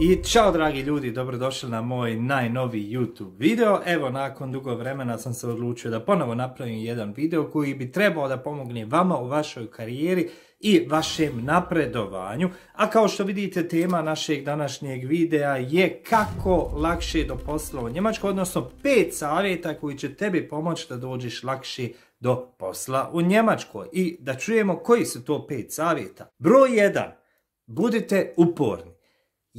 I čao dragi ljudi, dobrodošli na moj najnoviji YouTube video. Evo, nakon dugo vremena sam se odlučio da ponovo napravim jedan video koji bi trebao da pomogne vama u vašoj karijeri i vašem napredovanju. A kao što vidite, tema našeg današnjeg videa je kako lakše do posla u Njemačkoj, odnosno 5 savjeta koji će tebi pomoći da dođeš lakše do posla u Njemačkoj. I da čujemo koji su to 5 savjeta. Broj 1. Budite uporni.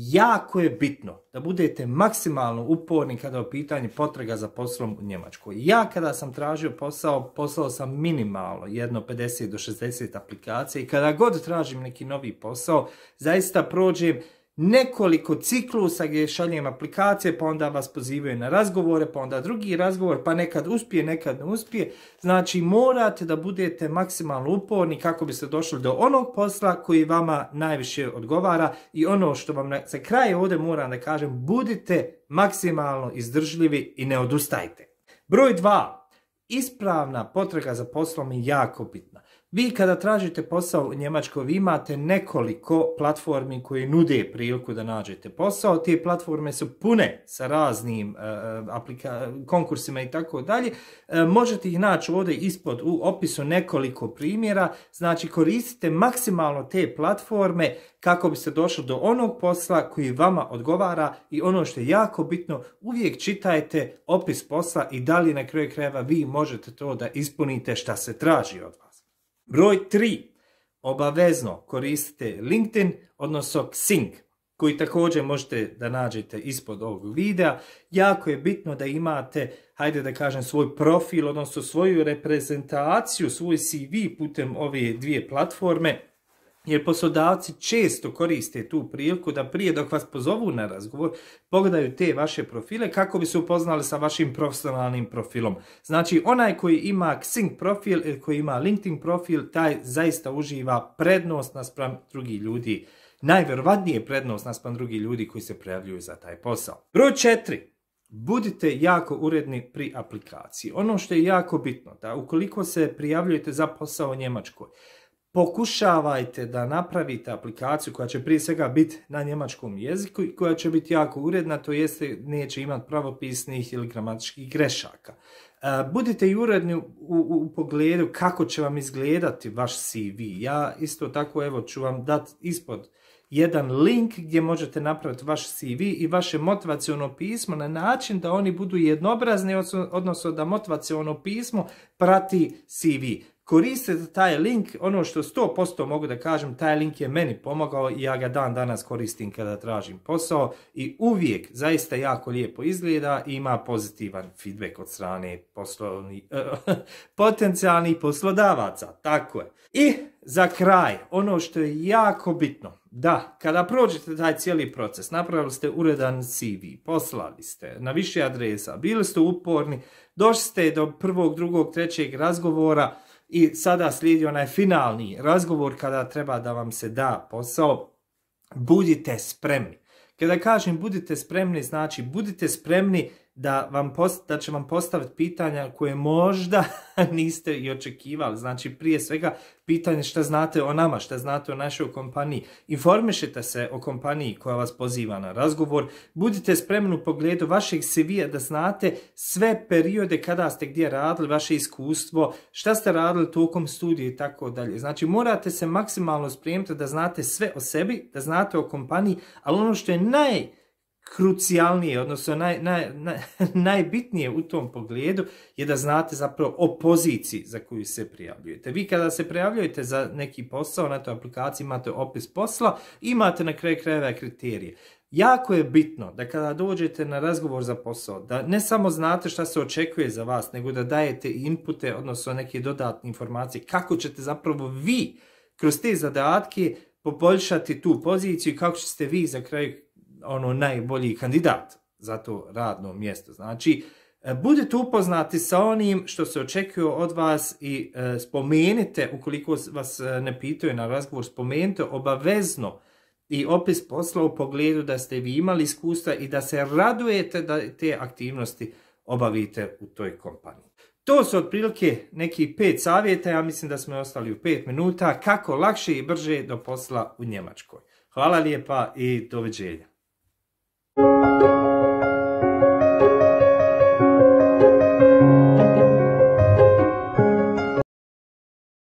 Jako je bitno da budete maksimalno uporni kada je u pitanju potraga za poslom u Njemačkoj. Ja kada sam tražio posao, poslao sam minimalno jedno 50 do 60 aplikacija i kada god tražim neki novi posao, zaista prođem nekoliko ciklusa gdje šaljem aplikacije, pa onda vas pozivaju na razgovore, pa onda drugi razgovor, pa nekad uspije, nekad ne uspije. Znači morate da budete maksimalno uporni kako biste došli do onog posla koji vama najviše odgovara i ono što vam se za kraj ovdje moram da kažem, budite maksimalno izdržljivi i ne odustajte. Broj dva ispravna potrega za poslom je jako bitna. Vi kada tražite posao u Njemačkoj, vi imate nekoliko platformi koje nude priliku da nađete posao. Te platforme su pune sa raznim e, e, konkursima i tako dalje. E, možete ih naći ovdje ispod u opisu nekoliko primjera. Znači koristite maksimalno te platforme kako biste došli do onog posla koji vama odgovara i ono što je jako bitno, uvijek čitajte opis posla i da li na kraju krajeva vi možete možete to da ispunite šta se traži od vas. Broj 3. Obavezno koristite LinkedIn, odnosno Xing, koji također možete da nađete ispod ovog videa. Jako je bitno da imate, hajde da kažem, svoj profil, odnosno svoju reprezentaciju, svoj CV putem ove dvije platforme jer poslodavci često koriste tu priliku da prije dok vas pozovu na razgovor pogledaju te vaše profile kako bi se upoznali sa vašim profesionalnim profilom. Znači onaj koji ima Xing profil ili koji ima LinkedIn profil taj zaista uživa prednost naspram drugih ljudi. Najverovatnije prednost naspram drugih ljudi koji se prijavljuju za taj posao. Broj 4. Budite jako uredni pri aplikaciji. Ono što je jako bitno da ukoliko se prijavljujete za posao u Njemačkoj, pokušavajte da napravite aplikaciju koja će prije svega biti na njemačkom jeziku i koja će biti jako uredna, to jeste neće imati pravopisnih ili gramatičkih grešaka. E, budite i uredni u, pogledu kako će vam izgledati vaš CV. Ja isto tako evo ću vam dati ispod jedan link gdje možete napraviti vaš CV i vaše motivacijono pismo na način da oni budu jednobrazni, odnosno da motivacijono pismo prati CV koristite taj link, ono što 100% mogu da kažem, taj link je meni pomogao i ja ga dan danas koristim kada tražim posao i uvijek zaista jako lijepo izgleda i ima pozitivan feedback od strane potencijalnih poslodavaca, tako je. I za kraj, ono što je jako bitno, da, kada prođete taj cijeli proces, napravili ste uredan CV, poslali ste na više adresa, bili ste uporni, došli ste do prvog, drugog, trećeg razgovora, i sada slijedi onaj finalni razgovor kada treba da vam se da posao. Budite spremni. Kada kažem budite spremni, znači budite spremni da, vam post, da će vam postaviti pitanja koje možda niste i očekivali. Znači prije svega pitanje šta znate o nama, šta znate o našoj kompaniji. Informišite se o kompaniji koja vas poziva na razgovor. Budite spremni u pogledu vašeg CV-a da znate sve periode kada ste gdje radili, vaše iskustvo, šta ste radili tokom studije i tako dalje. Znači morate se maksimalno spremiti da znate sve o sebi, da znate o kompaniji, ali ono što je naj najkrucijalnije, odnosno naj, naj, najbitnije u tom pogledu je da znate zapravo o poziciji za koju se prijavljujete. Vi kada se prijavljujete za neki posao na toj aplikaciji imate opis posla, imate na kraju krajeva kriterije. Jako je bitno da kada dođete na razgovor za posao, da ne samo znate šta se očekuje za vas, nego da dajete inpute, odnosno neke dodatne informacije, kako ćete zapravo vi kroz te zadatke poboljšati tu poziciju i kako ćete vi za kraj ono najbolji kandidat za to radno mjesto. Znači, e, budete upoznati sa onim što se očekuje od vas i e, spomenite, ukoliko vas e, ne pitaju na razgovor, spomenite obavezno i opis posla u pogledu da ste vi imali iskustva i da se radujete da te aktivnosti obavite u toj kompaniji. To su otprilike neki pet savjeta, ja mislim da smo ostali u pet minuta, kako lakše i brže do posla u Njemačkoj. Hvala lijepa i doviđenja.